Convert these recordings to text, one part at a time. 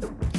you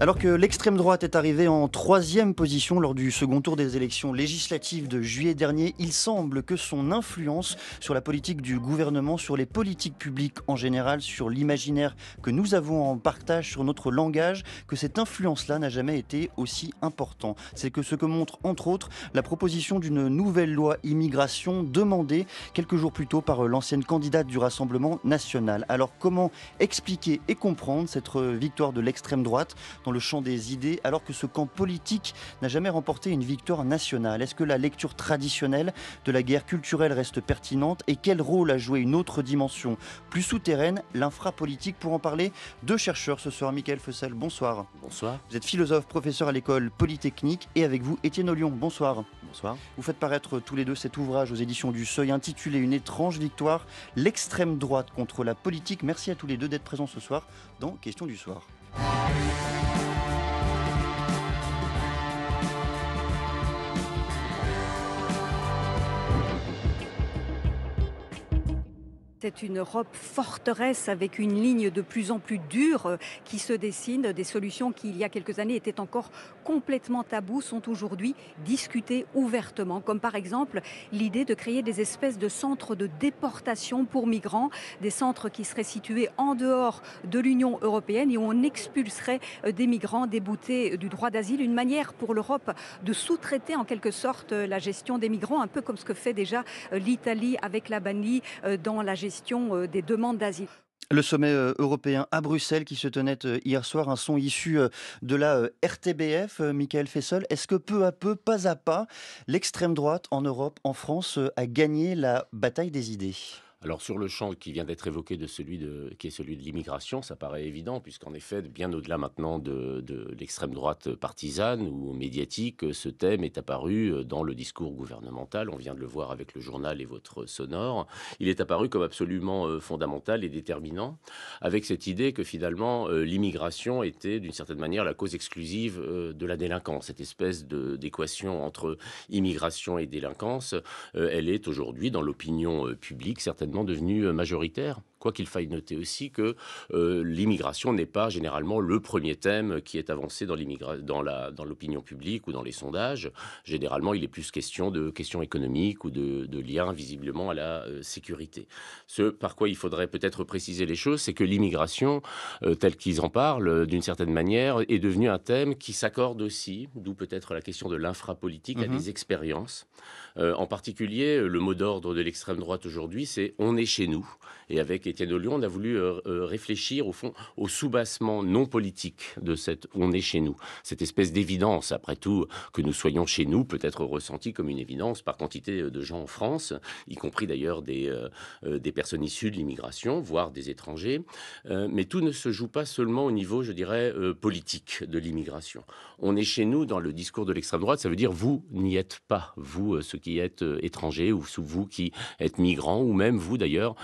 Alors que l'extrême droite est arrivée en troisième position lors du second tour des élections législatives de juillet dernier, il semble que son influence sur la politique du gouvernement, sur les politiques publiques en général, sur l'imaginaire que nous avons en partage, sur notre langage, que cette influence-là n'a jamais été aussi importante. C'est que ce que montre entre autres la proposition d'une nouvelle loi immigration demandée quelques jours plus tôt par l'ancienne candidate du Rassemblement national. Alors comment expliquer et comprendre cette victoire de l'extrême droite dans le champ des idées, alors que ce camp politique n'a jamais remporté une victoire nationale Est-ce que la lecture traditionnelle de la guerre culturelle reste pertinente et quel rôle a joué une autre dimension plus souterraine, l'infrapolitique Pour en parler, deux chercheurs ce soir, Michael Fessel, bonsoir. Bonsoir. Vous êtes philosophe, professeur à l'école polytechnique et avec vous, Étienne Ollion, bonsoir. Bonsoir. Vous faites paraître tous les deux cet ouvrage aux éditions du Seuil intitulé Une étrange victoire, l'extrême droite contre la politique. Merci à tous les deux d'être présents ce soir dans Question du soir. C'est une Europe forteresse avec une ligne de plus en plus dure euh, qui se dessine. Des solutions qui, il y a quelques années, étaient encore complètement taboues sont aujourd'hui discutées ouvertement. Comme par exemple l'idée de créer des espèces de centres de déportation pour migrants, des centres qui seraient situés en dehors de l'Union européenne et où on expulserait euh, des migrants déboutés euh, du droit d'asile. Une manière pour l'Europe de sous-traiter en quelque sorte la gestion des migrants, un peu comme ce que fait déjà l'Italie avec la Bani dans la gestion euh, des demandes d'asile. Le sommet euh, européen à Bruxelles qui se tenait euh, hier soir, un son issu de la RTBF, Michael Fessel. Est-ce que peu à peu, pas à pas, l'extrême droite en Europe, en France, a gagné la bataille des idées alors sur le champ qui vient d'être évoqué de celui de, qui est celui de l'immigration, ça paraît évident puisqu'en effet, bien au-delà maintenant de, de l'extrême droite partisane ou médiatique, ce thème est apparu euh, dans le discours gouvernemental. On vient de le voir avec le journal et votre sonore. Il est apparu comme absolument euh, fondamental et déterminant avec cette idée que finalement euh, l'immigration était d'une certaine manière la cause exclusive de la délinquance. Cette espèce d'équation entre immigration et délinquance, elle est aujourd'hui dans l'opinion publique certainement devenu euh, majoritaire. Quoi qu'il faille noter aussi que euh, l'immigration n'est pas généralement le premier thème qui est avancé dans l'opinion dans publique ou dans les sondages. Généralement, il est plus question de questions économiques ou de, liens visiblement à la euh, sécurité. Ce par quoi il faudrait peut-être préciser les choses, c'est que l'immigration, euh, telle qu'ils en parlent, d'une certaine manière, est devenue un thème qui s'accorde aussi, d'où peut-être la question de l'infrapolitique, à mhm. des expériences. en particulier, le mot d'ordre de l'extrême droite aujourd'hui, c'est on est chez nous. Et avec Étienne de Lyon, on a voulu euh, euh, réfléchir au fond au soubassement non politique de cette on est chez nous, cette espèce d'évidence après tout que nous soyons chez nous peut être ressentie comme une évidence par quantité euh, de gens en France, y compris d'ailleurs des, des personnes issues de l'immigration, voire des étrangers. mais tout ne se joue pas seulement au niveau, je dirais, politique de l'immigration. On est chez nous dans le discours de l'extrême droite, ça veut dire vous n'y êtes pas, vous ceux qui êtes étrangers ou vous qui êtes migrants ou même vous d'ailleurs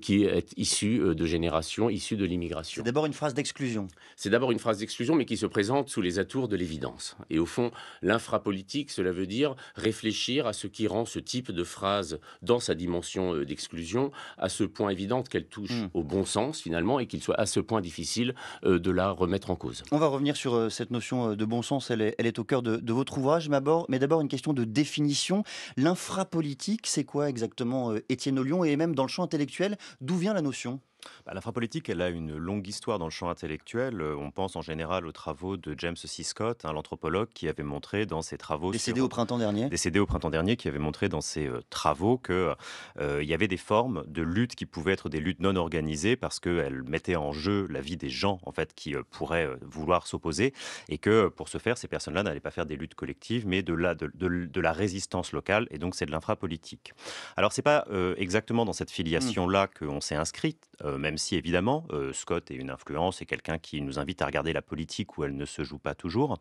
qui êtes issu euh, de générations issu de l'immigration. C'est d'abord une phrase d'exclusion. C'est d'abord une phrase d'exclusion, mais qui se présente sous les atours de l'évidence. Et au fond, l'infrapolitique, cela veut dire réfléchir à ce qui rend ce type de phrase, dans sa dimension euh, d'exclusion, à ce point évidente qu'elle touche hmm. au bon sens finalement, et qu'il soit à ce point difficile euh, de la remettre en cause. On va revenir sur cette notion de bon sens, elle est, au cœur de, votre ouvrage, mais d'abord une question de définition. L'infrapolitique, c'est quoi exactement, Étienne Ollion, et même dans le champ intellectuel, d'où vient la notion bah, l'infrapolitique, politique, elle a une longue histoire dans le champ intellectuel. Euh, on pense en général aux travaux de James C. Scott, hein, l'anthropologue, qui avait montré dans ses travaux Décédé au printemps dernier décédé au printemps dernier, qui avait montré dans ses euh, travaux qu'il euh, il y avait des formes de lutte qui pouvaient être des luttes non organisées parce qu'elles mettaient en jeu la vie des gens en fait qui pourraient vouloir s'opposer et que pour ce faire, ces personnes-là n'allaient pas faire des luttes collectives, mais de la de, la résistance locale et donc c'est de l'infrapolitique. Alors c'est pas exactement dans cette filiation-là mmh. qu'on s'est inscrit. Euh, même si évidemment euh, Scott est une influence et quelqu'un qui nous invite à regarder la politique où elle ne se joue pas toujours.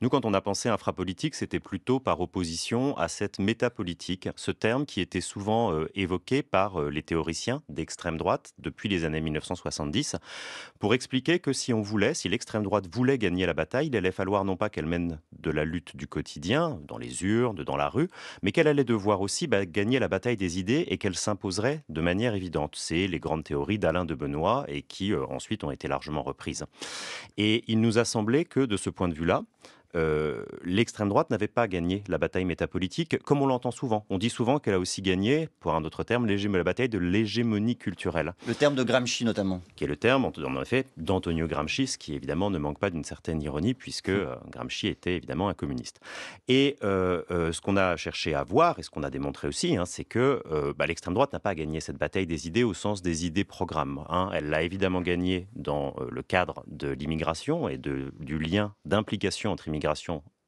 Nous, quand on a pensé infrapolitique, c'était plutôt par opposition à cette métapolitique, ce terme qui était souvent euh, évoqué par les théoriciens d'extrême droite depuis les années 1970, pour expliquer que si on voulait, si l'extrême droite voulait gagner la bataille, il allait falloir non pas qu'elle mène de la lutte du quotidien, dans les urnes, dans la rue, mais qu'elle allait devoir aussi bah, gagner la bataille des idées et qu'elle s'imposerait de manière évidente. C'est les grandes théories d de Benoît et qui euh, ensuite ont été largement reprises. Et il nous a semblé que de ce point de vue-là, euh, l'extrême droite n'avait pas gagné la bataille métapolitique, comme on l'entend souvent. On dit souvent qu'elle a aussi gagné, pour un autre terme, la bataille de l'hégémonie culturelle. Le terme de Gramsci notamment. Qui est le terme, en effet, d'Antonio Gramsci, ce qui évidemment ne manque pas d'une certaine ironie, puisque mm. euh, Gramsci était évidemment un communiste. Et euh, ce qu'on a cherché à voir, et ce qu'on a démontré aussi, hein, c'est que bah, l'extrême droite n'a pas gagné cette bataille des idées au sens des idées-programmes. Hein. Elle l'a évidemment gagné dans le cadre de l'immigration et de, du lien d'implication entre immigration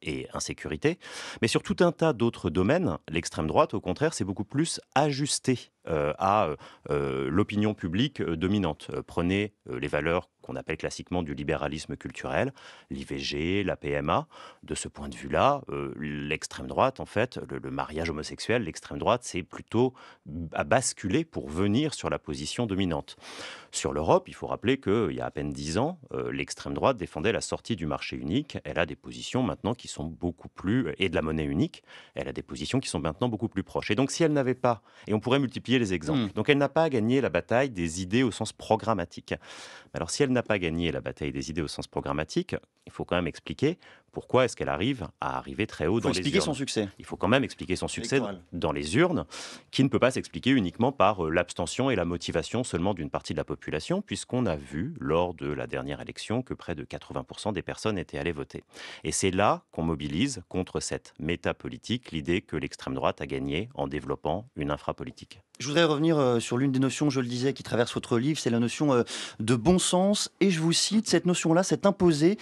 et insécurité. Mais sur tout un tas d'autres domaines, l'extrême droite, au contraire, c'est beaucoup plus ajusté euh, à euh, euh, l'opinion publique dominante. prenez les valeurs qu'on appelle classiquement du libéralisme culturel, l'IVG, la PMA. De ce point de vue-là, euh, l'extrême droite, en fait, le, mariage homosexuel, l'extrême droite, c'est plutôt à basculer pour venir sur la position dominante. Sur l'Europe, il faut rappeler qu'il y a à peine dix ans, euh, l'extrême droite défendait la sortie du marché unique. Elle a des positions maintenant qui sont beaucoup plus euh, et de la monnaie unique. Elle a des positions qui sont maintenant beaucoup plus proches. Et donc, si elle n'avait pas, et on pourrait multiplier les exemples, mmh. donc elle n'a pas gagné la bataille des idées au sens programmatique. Alors, si elle n'a pas gagné la bataille des idées au sens programmatique, il faut quand même expliquer pourquoi est-ce qu'elle arrive à arriver très haut dans les urnes. expliquer son succès. Il faut quand même expliquer son succès dans les urnes, qui ne peut pas s'expliquer uniquement par euh, l'abstention et la motivation seulement d'une partie de la population, puisqu'on a vu lors de la dernière élection que près de 80% des personnes étaient allées voter. Et c'est là qu'on mobilise contre cette métapolitique l'idée que l'extrême droite a gagné en développant une infrapolitique. Je voudrais revenir euh, sur l'une des notions, je le disais, qui traverse votre livre, c'est la notion euh, de bon sens. Et je vous cite, cette notion-là s'est imposée,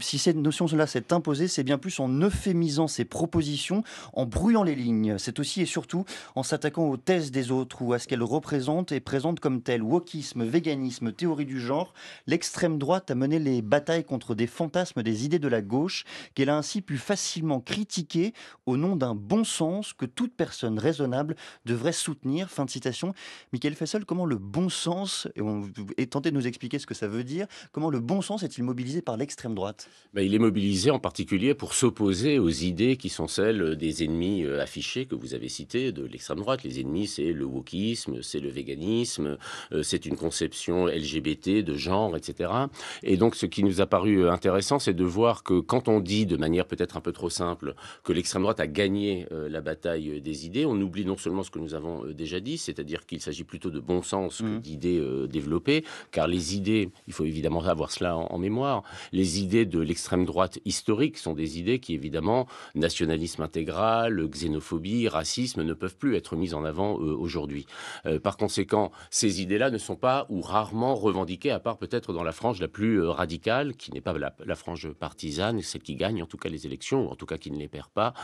si cette notion-là s'est imposée, c'est bien plus en euphémisant ses propositions, en brouillant les lignes. C'est aussi et surtout en s'attaquant aux thèses des autres ou à ce qu'elles représentent et présentent comme telles. Wokisme, véganisme, théorie du genre, l'extrême droite a mené les batailles contre des fantasmes des idées de la gauche qu'elle a ainsi pu facilement critiquer au nom d'un bon sens que toute personne raisonnable devrait soutenir. Fin de citation. Michael Fessel, comment le bon sens, et, on, tentez de nous expliquer ce que ça veut dire, comment le bon sens est-il mobilisé par l'extrême droite il est mobilisé en particulier pour s'opposer aux idées qui sont celles des ennemis euh, affichés que vous avez cités de l'extrême droite. Les ennemis, c'est le wokisme, c'est le véganisme, euh, c'est une conception LGBT de genre, etc. Et donc, ce qui nous a paru euh, intéressant, c'est de voir que quand on dit de manière peut-être un peu trop simple que l'extrême droite a gagné la bataille des idées, on oublie non seulement ce que nous avons déjà dit, c'est-à-dire qu'il s'agit plutôt de bon sens que mmh. d'idées développées, car les idées, il faut évidemment avoir cela en, en mémoire, les idées de l'extrême droite historique sont des idées qui, évidemment, nationalisme intégral, xénophobie, racisme, ne peuvent plus être mises en avant euh, aujourd'hui. Euh, par conséquent, ces idées-là ne sont pas ou rarement revendiquées, à part peut-être dans la frange la plus euh, radicale, qui n'est pas la, frange partisane, celle qui gagne en tout cas les élections, ou en tout cas qui ne les perd pas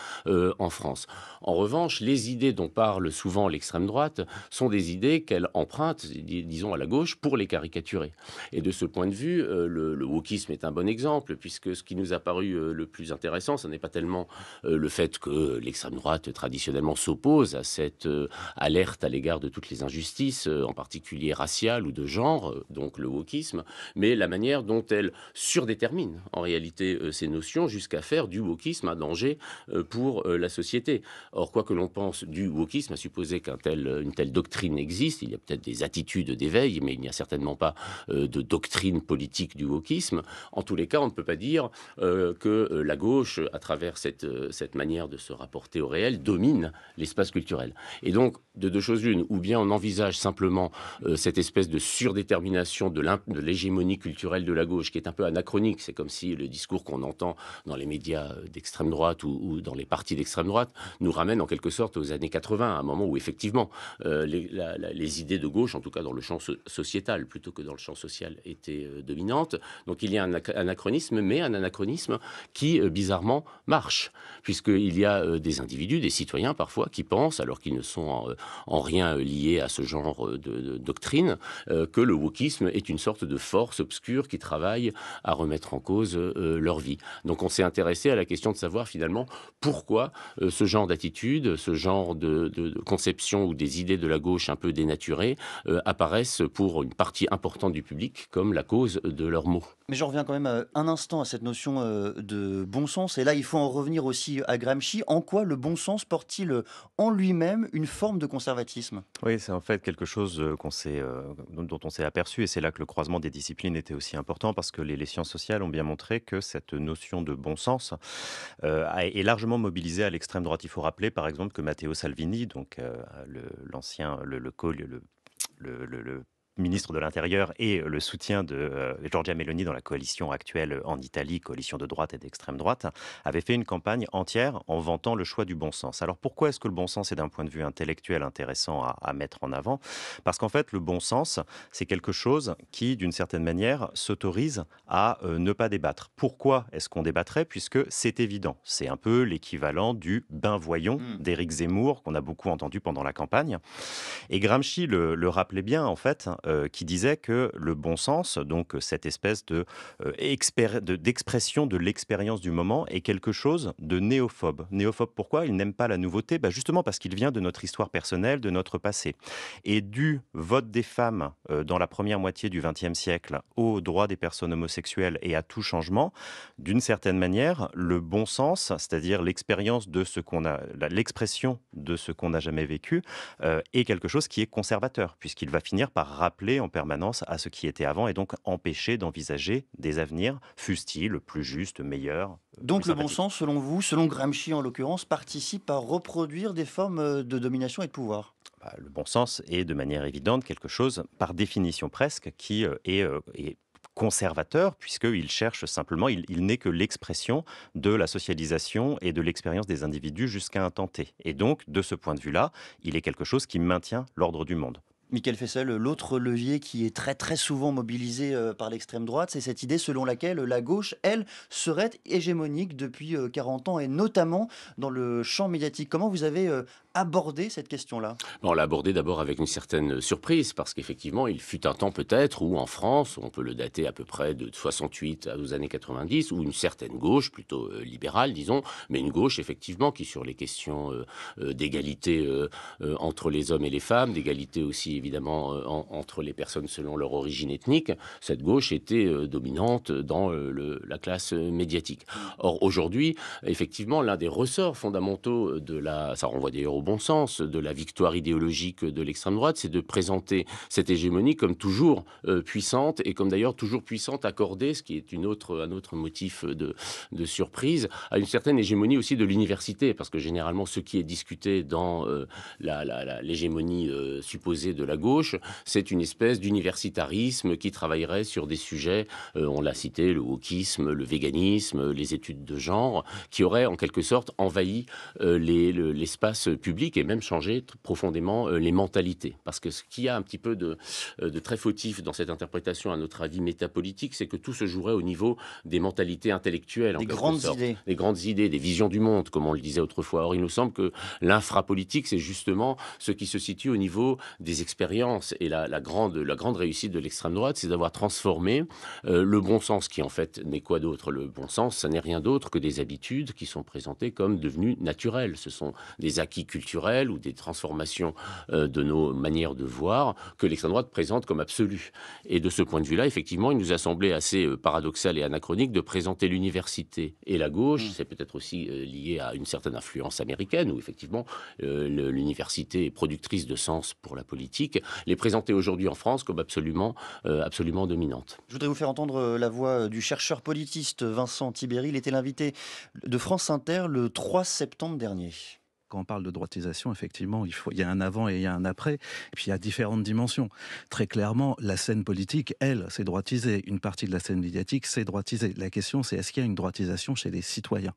en France. En revanche, les idées dont parle souvent l'extrême droite sont des idées qu'elle emprunte, disons, à la gauche pour les caricaturer. Et de ce point de vue, le wokisme est un bon exemple puisque ce qui nous a paru euh, le plus intéressant, ce n'est pas tellement euh, le fait que l'extrême droite traditionnellement s'oppose à cette euh, alerte à l'égard de toutes les injustices, en particulier raciales ou de genre, donc le wokisme, mais la manière dont elle surdétermine en réalité ces notions jusqu'à faire du wokisme un danger pour la société. Or, quoi que l'on pense du wokisme, à supposer qu'une tel, telle doctrine existe, il y a peut-être des attitudes d'éveil, mais il n'y a certainement pas de doctrine politique du wokisme. En tous les cas, on ne peut pas dire euh, que euh, la gauche, à travers cette, euh, cette manière de se rapporter au réel, domine l'espace culturel. Et donc, de deux choses l'une, ou bien on envisage simplement cette espèce de surdétermination de l'hégémonie culturelle de la gauche, qui est un peu anachronique. C'est comme si le discours qu'on entend dans les médias d'extrême droite ou, dans les partis d'extrême droite nous ramène en quelque sorte aux années 80, à un moment où effectivement les, idées de gauche, en tout cas dans le champ sociétal plutôt que dans le champ social, étaient dominantes. Donc il y a un anachronisme mais un anachronisme qui, euh, bizarrement, marche, puisqu'il y a euh, des individus, des citoyens parfois, qui pensent, alors qu'ils ne sont en, euh, rien liés à ce genre de, doctrine, que le wokisme est une sorte de force obscure qui travaille à remettre en cause leur vie. Donc on s'est intéressé à la question de savoir finalement pourquoi ce genre d'attitude, ce genre de, conception ou des idées de la gauche un peu dénaturées apparaissent pour une partie importante du public comme la cause de leurs maux. Mais je reviens quand même à un instant à cette notion euh, de bon sens, et là il faut en revenir aussi à Gramsci, en quoi le bon sens porte-t-il euh, en lui-même une forme de conservatisme Oui, c'est en fait quelque chose euh, dont on s'est aperçu, et c'est là que le croisement des disciplines était aussi important, parce que les, sciences sociales ont bien montré que cette notion de bon sens est largement mobilisée à l'extrême droite. Il faut rappeler par exemple que Matteo Salvini, donc l'ancien, le, le, le, le le, le, ministre de l'Intérieur et euh, le soutien de euh, Giorgia Meloni dans la coalition actuelle euh, en Italie, coalition de droite et d'extrême droite, avait fait une campagne entière en vantant le choix du bon sens. Alors pourquoi est-ce que le bon sens est d'un point de vue intellectuel intéressant à, mettre en avant Parce qu'en fait, le bon sens, c'est quelque chose qui, d'une certaine manière, s'autorise à ne pas débattre. Pourquoi est-ce qu'on débattrait Puisque c'est évident. C'est un peu l'équivalent du bain-voyant hmm. d'Éric Zemmour qu'on a beaucoup entendu pendant la campagne. Et Gramsci le rappelait bien, en fait, euh, qui disait que le bon sens, donc euh, cette espèce euh, de, d'expression de, l'expérience du moment, est quelque chose de néophobe. Néophobe pourquoi Il n'aime pas la nouveauté, bah, justement parce qu'il vient de notre histoire personnelle, de notre passé. Et du vote des femmes dans la première moitié du XXe siècle aux droits des personnes homosexuelles et à tout changement, d'une certaine manière, le bon sens, c'est-à-dire l'expérience de ce qu'on a, l'expression de ce qu'on n'a jamais vécu, est quelque chose qui est conservateur, puisqu'il va finir par rappeler appeler en permanence à ce qui était avant et donc empêcher d'envisager des avenirs, fustiles, plus justes, meilleurs. Euh, donc le bon sens, selon vous, selon Gramsci en l'occurrence, participe à reproduire des formes euh, de domination et de pouvoir bah, le bon sens est de manière évidente quelque chose, par définition presque, qui euh, est, conservateur, puisqu'il cherche simplement, il, n'est que l'expression de la socialisation et de l'expérience des individus jusqu'à un temps Et donc, de ce point de vue-là, il est quelque chose qui maintient l'ordre du monde. Michael Fessel, l'autre levier qui est très très souvent mobilisé euh, par l'extrême droite, c'est cette idée selon laquelle la gauche, elle, serait hégémonique depuis 40 euh, ans et notamment dans le champ médiatique. Comment vous avez euh, Aborder cette question-là On l'a abordé d'abord avec une certaine surprise, parce qu'effectivement, il fut un temps peut-être où en France, on peut le dater à peu près de 68 aux années 90, où une certaine gauche, plutôt euh, libérale, disons, mais une gauche effectivement qui sur les questions euh, euh, d'égalité entre les hommes et les femmes, d'égalité aussi évidemment entre les personnes selon leur origine ethnique, cette gauche était dominante dans la classe médiatique. Or aujourd'hui, effectivement, l'un des ressorts fondamentaux de la, ça renvoie d'ailleurs au bon sens de la victoire idéologique de l'extrême droite, c'est de présenter cette hégémonie comme toujours euh, puissante et comme d'ailleurs toujours puissante accordée, ce qui est une autre, un autre motif de, de surprise, à une certaine hégémonie aussi de l'université, parce que généralement ce qui est discuté dans l'hégémonie euh, la, la, euh, supposée de la gauche, c'est une espèce d'universitarisme qui travaillerait sur des sujets, on l'a cité, le wokisme, le véganisme, les études de genre, qui auraient en quelque sorte envahi l'espace les, public et même changer profondément euh, les mentalités. Parce que ce qui a un petit peu de, euh, de, très fautif dans cette interprétation, à notre avis, métapolitique, c'est que tout se jouerait au niveau des mentalités intellectuelles. Des grandes idées. Des grandes idées, des visions du monde, comme on le disait autrefois. Or, il nous semble que l'infrapolitique, c'est justement ce qui se situe au niveau des expériences. Et la, grande, la grande réussite de l'extrême droite, c'est d'avoir transformé euh, le bon sens, qui en fait n'est quoi d'autre Le bon sens, ça n'est rien d'autre que des habitudes qui sont présentées comme devenues naturelles. Ce sont des acquis culturels ou des transformations euh, de nos manières de voir que l'extrême droite présente comme absolue. Et de ce point de vue-là, effectivement, il nous a semblé assez euh, paradoxal et anachronique de présenter l'université et la gauche. Mm. C'est peut-être aussi euh, lié à une certaine influence américaine où effectivement l'université est productrice de sens pour la politique. Les présenter aujourd'hui en France comme absolument, absolument dominante. Je voudrais vous faire entendre la voix du chercheur politiste Vincent Tibéry. Il était l'invité de France Inter le 3 septembre dernier on parle de droitisation, effectivement, il, faut, il y a un avant et il y a un après. puis il y a différentes dimensions. Très clairement, la scène politique, elle, s'est droitisée. Une partie de la scène médiatique s'est droitisée. La question, c'est est-ce qu'il y a une droitisation chez les citoyens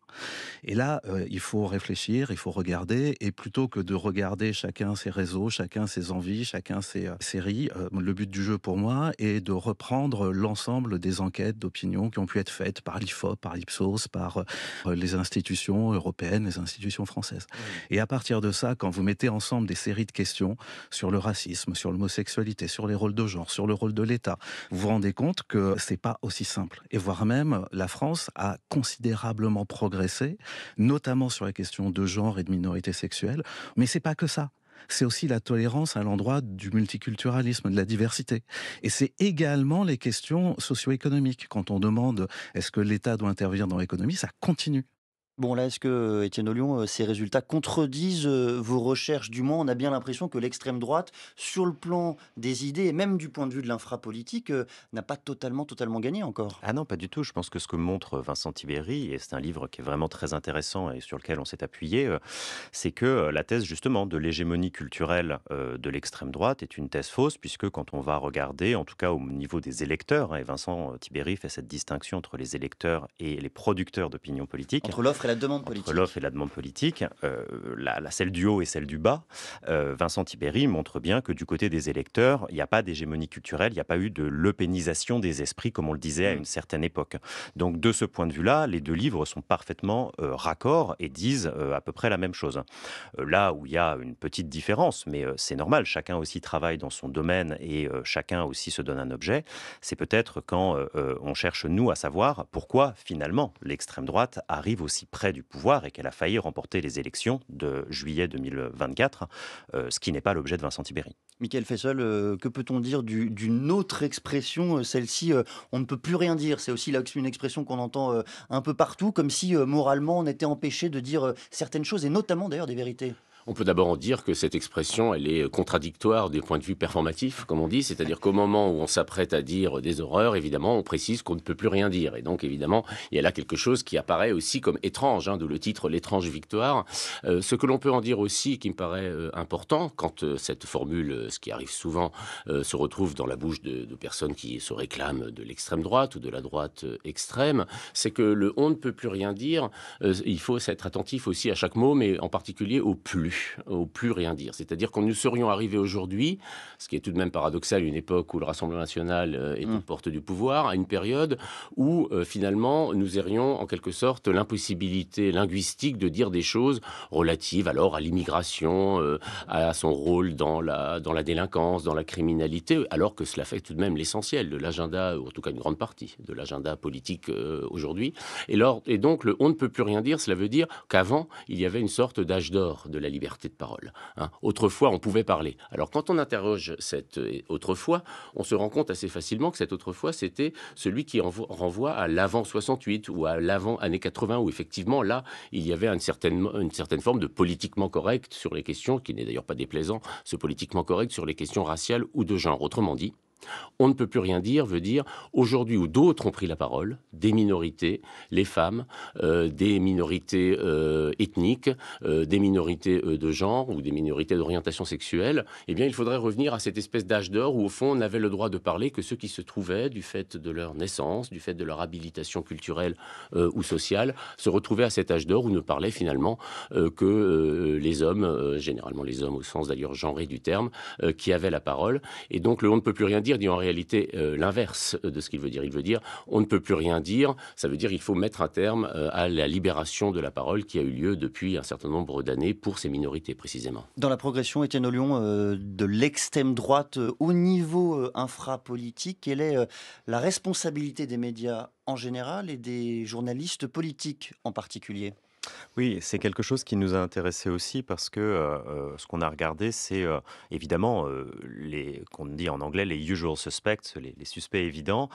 Et là, euh, il faut réfléchir, il faut regarder. Et plutôt que de regarder chacun ses réseaux, chacun ses envies, chacun ses euh, séries, euh, le but du jeu pour moi est de reprendre l'ensemble des enquêtes d'opinion qui ont pu être faites par l'IFOP, par l'IPSOS, par les institutions européennes, les institutions françaises. Et à partir de ça, quand vous mettez ensemble des séries de questions sur le racisme, sur l'homosexualité, sur les rôles de genre, sur le rôle de l'État, vous vous rendez compte que c'est pas aussi simple. Et voire même, la France a considérablement progressé, notamment sur les questions de genre et de minorité sexuelle. Mais c'est pas que ça c'est aussi la tolérance à l'endroit du multiculturalisme, de la diversité. Et c'est également les questions socio-économiques. Quand on demande est-ce que l'État doit intervenir dans l'économie, ça continue Bon, là, est-ce que, euh, Étienne Ollion, euh, ces résultats contredisent euh, vos recherches Du moins, on a bien l'impression que l'extrême droite, sur le plan des idées et même du point de vue de l'infrapolitique, n'a pas totalement, totalement gagné encore. Ah non, pas du tout. Je pense que ce que montre Vincent Tibéry, et c'est un livre qui est vraiment très intéressant et sur lequel on s'est appuyé, c'est que la thèse, justement, de l'hégémonie culturelle de l'extrême droite est une thèse fausse, puisque quand on va regarder, en tout cas au niveau des électeurs, hein, et Vincent Tibéry fait cette distinction entre les électeurs et les producteurs d'opinion politique. Entre l'offre la demande politique. l'offre et la demande politique, euh, la, celle du haut et celle du bas, euh, Vincent Tibéry montre bien que du côté des électeurs, il n'y a pas d'hégémonie culturelle, il n'y a pas eu de lepénisation des esprits, comme on le disait à mm. une certaine époque. Donc de ce point de vue-là, les deux livres sont parfaitement euh, raccords et disent à peu près la même chose. là où il y a une petite différence, mais c'est normal, chacun aussi travaille dans son domaine et chacun aussi se donne un objet, c'est peut-être quand on cherche, nous, à savoir pourquoi finalement l'extrême droite arrive aussi près près du pouvoir et qu'elle a failli remporter les élections de juillet 2024, euh, ce qui n'est pas l'objet de Vincent Tibéry. Michael Fessel, euh, que peut-on dire d'une autre expression euh, Celle-ci, on ne peut plus rien dire. C'est aussi une expression qu'on entend un peu partout, comme si moralement on était empêché de dire certaines choses, et notamment d'ailleurs des vérités. On peut d'abord en dire que cette expression, elle est contradictoire des points de vue performatifs, comme on dit, c'est-à-dire qu'au moment où on s'apprête à dire des horreurs, évidemment, on précise qu'on ne peut plus rien dire. Et donc, évidemment, il y a là quelque chose qui apparaît aussi comme étrange, hein, d'où le titre L'étrange victoire. Euh, ce que l'on peut en dire aussi, qui me paraît euh, important, quand euh, cette formule, ce qui arrive souvent, se retrouve dans la bouche de, de personnes qui se réclament de l'extrême droite ou de la droite extrême, c'est que le on ne peut plus rien dire, il faut s'être attentif aussi à chaque mot, mais en particulier au plus au plus rien dire. C'est-à-dire qu'on nous serions arrivés aujourd'hui, ce qui est tout de même paradoxal, une époque où le Rassemblement national euh, est aux mmh. porte du pouvoir, à une période où euh, finalement nous aurions en quelque sorte l'impossibilité linguistique de dire des choses relatives alors à l'immigration, euh, à son rôle dans la, dans la délinquance, dans la criminalité, alors que cela fait tout de même l'essentiel de l'agenda, ou en tout cas une grande partie de l'agenda politique aujourd'hui. Et, et donc le on ne peut plus rien dire, cela veut dire qu'avant, il y avait une sorte d'âge d'or de la liberté de parole. Hein. Autrefois, on pouvait parler. Alors quand on interroge cette euh, autrefois, on se rend compte assez facilement que cette autrefois, c'était celui qui renvoie à l'avant 68 ou à l'avant années 80, où effectivement, là, il y avait une certaine forme de politiquement correct sur les questions, qui n'est d'ailleurs pas déplaisant, ce politiquement correct sur les questions raciales ou de genre. Autrement dit, on ne peut plus rien dire veut dire aujourd'hui où d'autres ont pris la parole, des minorités, les femmes, euh, des minorités euh, ethniques, euh, des minorités de genre ou des minorités d'orientation sexuelle, eh bien il faudrait revenir à cette espèce d'âge d'or où au fond on avait le droit de parler que ceux qui se trouvaient du fait de leur naissance, du fait de leur habilitation culturelle ou sociale, se retrouvaient à cet âge d'or où ne parlaient finalement que les hommes, généralement les hommes au sens d'ailleurs genré du terme, qui avaient la parole. Et donc le on ne peut plus rien dire dire dit en réalité euh, l'inverse de ce qu'il veut dire. Il veut dire on ne peut plus rien dire. Ça veut dire il faut mettre un terme euh, à la libération de la parole qui a eu lieu depuis un certain nombre d'années pour ces minorités précisément. Dans la progression, Étienne Olion, euh, de l'extrême droite au niveau infrapolitique, quelle est la responsabilité des médias en général et des journalistes politiques en particulier oui, c'est quelque chose qui nous a intéressé aussi parce que euh, euh, ce qu'on a regardé, c'est euh, évidemment les qu'on dit en anglais les usual suspects, les, suspects évidents,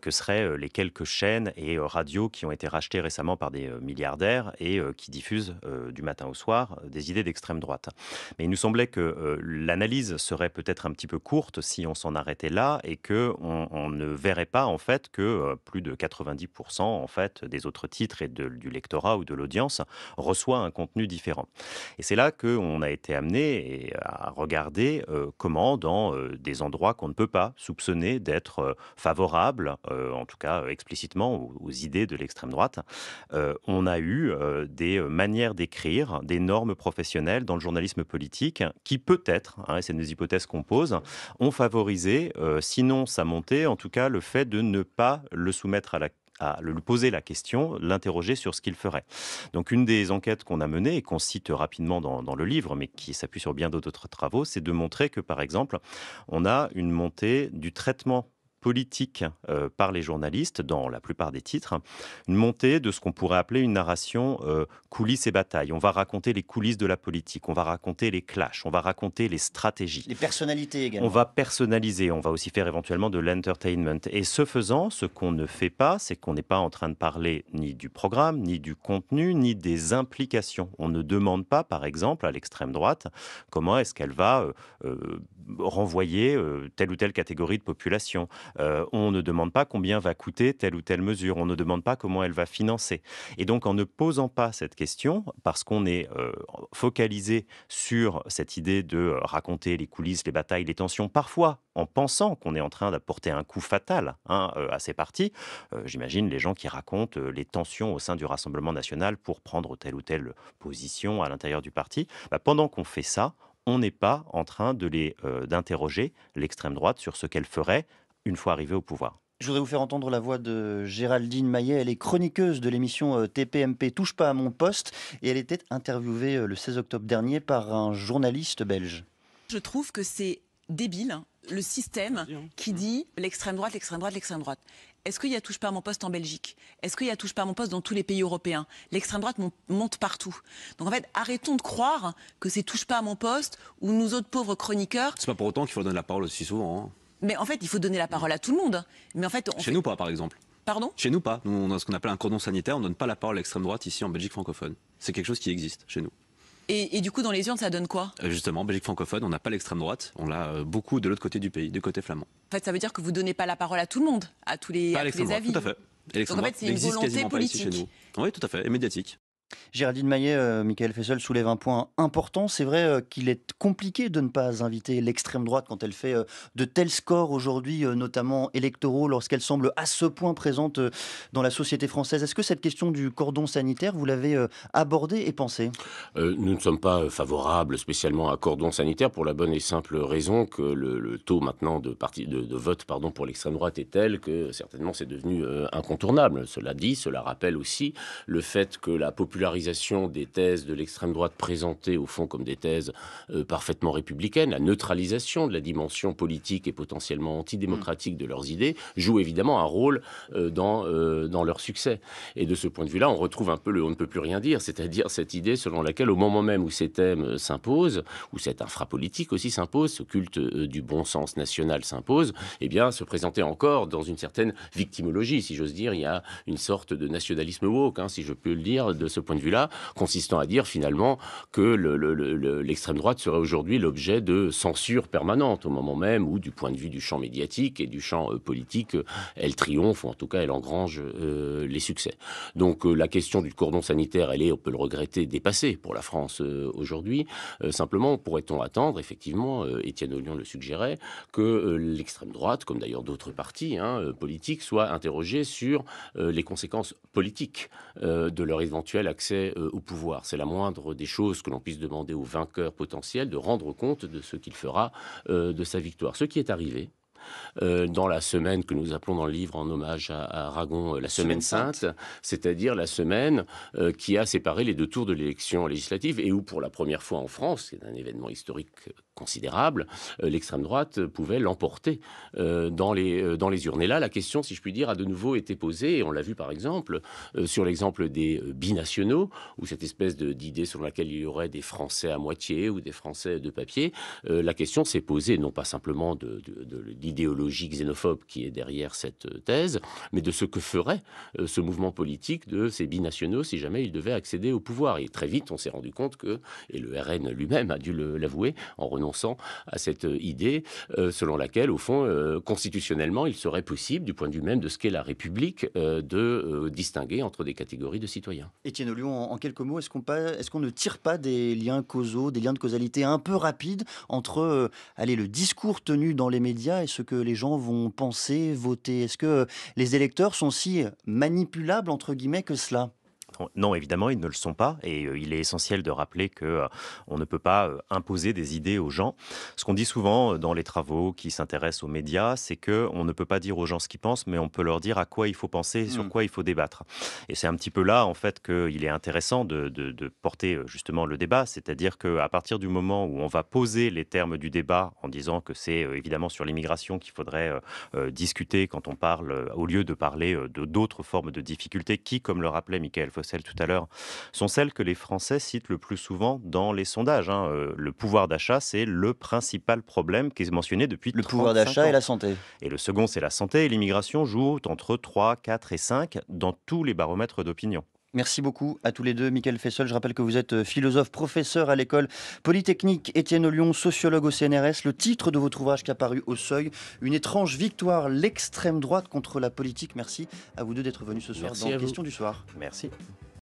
que seraient les quelques chaînes et radios qui ont été rachetées récemment par des milliardaires et qui diffusent du matin au soir des idées d'extrême droite. Mais il nous semblait que l'analyse serait peut-être un petit peu courte si on s'en arrêtait là et que on, ne verrait pas en fait que plus de 90% en fait des autres titres et du lectorat ou de l'audience reçoit un contenu différent. Et c'est là qu'on a été amené euh, à regarder euh, comment, dans euh, des endroits qu'on ne peut pas soupçonner d'être favorables, en tout cas explicitement aux, idées de l'extrême droite, on a eu des manières d'écrire, des normes professionnelles dans le journalisme politique qui peut-être, hein, et c'est des hypothèses qu'on pose, ont favorisé, sinon sa montée, en tout cas le fait de ne pas le soumettre à la à lui poser la question, l'interroger sur ce qu'il ferait. Donc une des enquêtes qu'on a menées et qu'on cite rapidement dans, dans, le livre, mais qui s'appuie sur bien d'autres travaux, c'est de montrer que par exemple, on a une montée du traitement politique euh, par les journalistes dans la plupart des titres, une montée de ce qu'on pourrait appeler une narration euh, coulisses et batailles. On va raconter les coulisses de la politique, on va raconter les clashs, on va raconter les stratégies. Les personnalités également. On va personnaliser, on va aussi faire éventuellement de l'entertainment. Et ce faisant, ce qu'on ne fait pas, c'est qu'on n'est pas en train de parler ni du programme, ni du contenu, ni des implications. On ne demande pas, par exemple, à l'extrême droite, comment est-ce qu'elle va euh, renvoyer telle ou telle catégorie de population. Euh, on ne demande pas combien va coûter telle ou telle mesure. On ne demande pas comment elle va financer. Et donc, en ne posant pas cette question, parce qu'on est euh, focalisé sur cette idée de euh, raconter les coulisses, les batailles, les tensions, parfois en pensant qu'on est en train d'apporter un coup fatal hein, à ces partis. J'imagine les gens qui racontent les tensions au sein du Rassemblement national pour prendre telle ou telle position à l'intérieur du parti. Bah, pendant qu'on fait ça, on n'est pas en train de les d'interroger l'extrême droite sur ce qu'elle ferait une fois arrivé au pouvoir. Je voudrais vous faire entendre la voix de Géraldine Maillet. Elle est chroniqueuse de l'émission euh, TPMP Touche pas à mon poste et elle était interviewée euh, le 16 octobre dernier par un journaliste belge. Je trouve que c'est débile hein, le système hein. qui dit l'extrême droite, l'extrême droite, l'extrême droite. Est-ce qu'il y a touche pas à mon poste en Belgique Est-ce qu'il y a touche pas à mon poste dans tous les pays européens L'extrême droite monte partout. Donc en fait, arrêtons de croire que c'est touche pas à mon poste ou nous autres pauvres chroniqueurs. C'est pas pour autant qu'il faut donner la parole aussi souvent. Hein. Mais en fait, il faut donner la parole à tout le monde. Mais en fait, Chez nous pas, par exemple. Pardon Chez nous pas. Nous, on a ce qu'on appelle un cordon sanitaire. On ne donne pas la parole à l'extrême droite ici en Belgique francophone. C'est quelque chose qui existe chez nous. Et, du coup, dans les urnes, ça donne quoi euh, Justement, Belgique francophone, on n'a pas l'extrême droite. On l'a euh, beaucoup de l'autre côté du pays, du côté flamand. En fait, ça veut dire que vous ne donnez pas la parole à tout le monde, à tous les, à avis. Tout à fait. Donc en fait, c'est une volonté politique. Chez nous. Oui, tout à fait, et médiatique. Géraldine Maillet, euh, Michael Fessel soulève un point important. C'est vrai euh, qu'il est compliqué de ne pas inviter l'extrême droite quand elle fait euh, de tels scores aujourd'hui, notamment électoraux, lorsqu'elle semble à ce point présente dans la société française. Est-ce que cette question du cordon sanitaire, vous l'avez abordée et pensée Nous ne sommes pas favorables spécialement à cordon sanitaire pour la bonne et simple raison que le, taux maintenant de, de vote pardon, pour l'extrême droite est tel que certainement c'est devenu incontournable. Cela dit, cela rappelle aussi le fait que la population des thèses de l'extrême droite présentées au fond comme des thèses euh, parfaitement républicaines, la neutralisation de la dimension politique et potentiellement antidémocratique de leurs idées joue évidemment un rôle euh, dans, euh, dans leur succès. Et de ce point de vue-là, on retrouve un peu le on ne peut plus rien dire, c'est-à-dire cette idée selon laquelle au moment même où ces thèmes s'imposent, où cette infrapolitique aussi s'impose, ce culte du bon sens national s'impose, eh bien se présenter encore dans une certaine victimologie, si j'ose dire, il y a une sorte de nationalisme woke, hein, si je peux le dire, de ce point de vue-là, consistant à dire finalement que l'extrême droite serait aujourd'hui l'objet de censure permanente au moment même où, du point de vue du champ médiatique et du champ euh, politique, euh, elle triomphe ou en tout cas elle engrange euh, les succès. Donc la question du cordon sanitaire, elle est, on peut le regretter, dépassée pour la France aujourd'hui. simplement, pourrait-on attendre, effectivement, Étienne Ollion le suggérait, que l'extrême droite, comme d'ailleurs d'autres partis hein, politiques, soit interrogée sur les conséquences politiques de leur éventuelle euh, au pouvoir. C'est la moindre des choses que l'on puisse demander au vainqueur potentiel de rendre compte de ce qu'il fera euh, de sa victoire. Ce qui est arrivé, euh, dans la semaine que nous appelons dans le livre en hommage à, Ragon Aragon, euh, la semaine, sainte, c'est-à-dire la semaine euh, qui a séparé les deux tours de l'élection législative et où pour la première fois en France, c'est un événement historique considérable, l'extrême droite pouvait l'emporter dans, les, dans les urnes. Et là, la question, si je puis dire, a de nouveau été posée, et on l'a vu par exemple sur l'exemple des binationaux, ou cette espèce d'idée sur laquelle il y aurait des Français à moitié ou des Français de papier, la question s'est posée non pas simplement de, de l'idée l'idéologie xénophobe qui est derrière cette euh, thèse, mais de ce que ferait euh, ce mouvement politique de ces binationaux si jamais ils devaient accéder au pouvoir. Et très vite, on s'est rendu compte que, et le RN lui-même a dû l'avouer en renonçant à cette euh, idée selon laquelle, au fond, constitutionnellement, il serait possible, du point de vue même de ce qu'est la République, de distinguer entre des catégories de citoyens. Étienne Olion, en quelques mots, est-ce qu'on est ne tire pas des liens causaux, des liens de causalité un peu rapides entre allez, le discours tenu dans les médias et ce que les gens vont penser, voter Est-ce que les électeurs sont si manipulables, entre guillemets, que cela non, évidemment, ils ne le sont pas. Et euh, il est essentiel de rappeler que euh, on ne peut pas euh, imposer des idées aux gens. Ce qu'on dit souvent dans les travaux qui s'intéressent aux médias, c'est que on ne peut pas dire aux gens ce qu'ils pensent, mais on peut leur dire à quoi il faut penser et sur mmh. quoi il faut débattre. Et c'est un petit peu là, en fait, qu'il est intéressant de, porter justement le débat. C'est-à-dire qu'à partir du moment où on va poser les termes du débat en disant que c'est évidemment sur l'immigration qu'il faudrait discuter quand on parle, au lieu de parler de d'autres formes de difficultés qui, comme le rappelait Michael Fossé, celles tout à l'heure, sont celles que les Français citent le plus souvent dans les sondages. Hein. Euh, le pouvoir d'achat, c'est le principal problème qui est mentionné depuis Le pouvoir d'achat et la santé. Et le second, c'est la santé l'immigration joue entre 3, 4 et 5 dans tous les baromètres d'opinion. Merci beaucoup à tous les deux. Michael Fessel, je rappelle que vous êtes euh, philosophe, professeur à l'école polytechnique Étienne Ollion, sociologue au CNRS. Le titre de votre ouvrage qui a paru au seuil, Une étrange victoire, l'extrême droite contre la politique. Merci à vous deux d'être venus ce soir dans Question du soir. Merci.